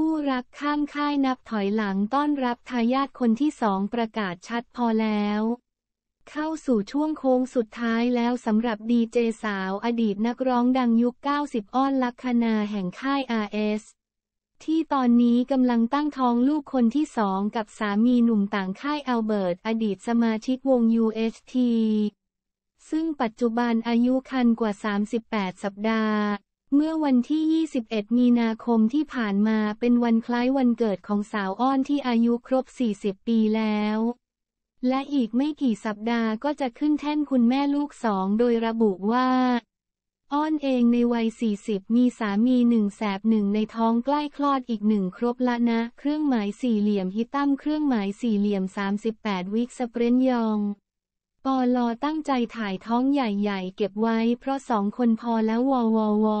คู่รักข้างค่ายนับถอยหลังต้อนรับทายาทคนที่สองประกาศชัดพอแล้ว เข้าสู่ช่วงโค้งสุดท้ายแล้วสำหรับดีเจสาวอดีตนักร้องดังยุค 90 อ้อนลักคณาแห่งค่าย RS ที่ตอนนี้กำลังตั้งท้องลูกคนที่สองกับสามีหนุ่มต่างค่ายอัลเบิร์ตอดีตสมาชิกวง UHT ซึ่งปัจจุบันอายุคันกว่า 38 สัปดาห์เมื่อวันที่ 21 มีนาคมที่ผ่านมาเป็นวันคล้ายวันเกิดของสาวอ้อนที่อายุครบ 40 ปีแล้ว และอีกไม่กี่สัปดาห์ก็จะขึ้นแท่นคุณแม่ลูกสองโดยระบุว่า อ้อนเองในวัย 40 มีสามีหนึ่งแสบหนึ่งในท้องใกล้คลอดอีกหนึ่งครบละนะ เครื่องหมายสี่เหลี่ยมฮิตตัมเครื่องหมายสี่เหลี่ยม 38วิกสเปรนยองปอลอตั้งใจถ่ายท้องใหญ่ๆเก็บไว้เพราะสองคนพอแล้ววอวอวอ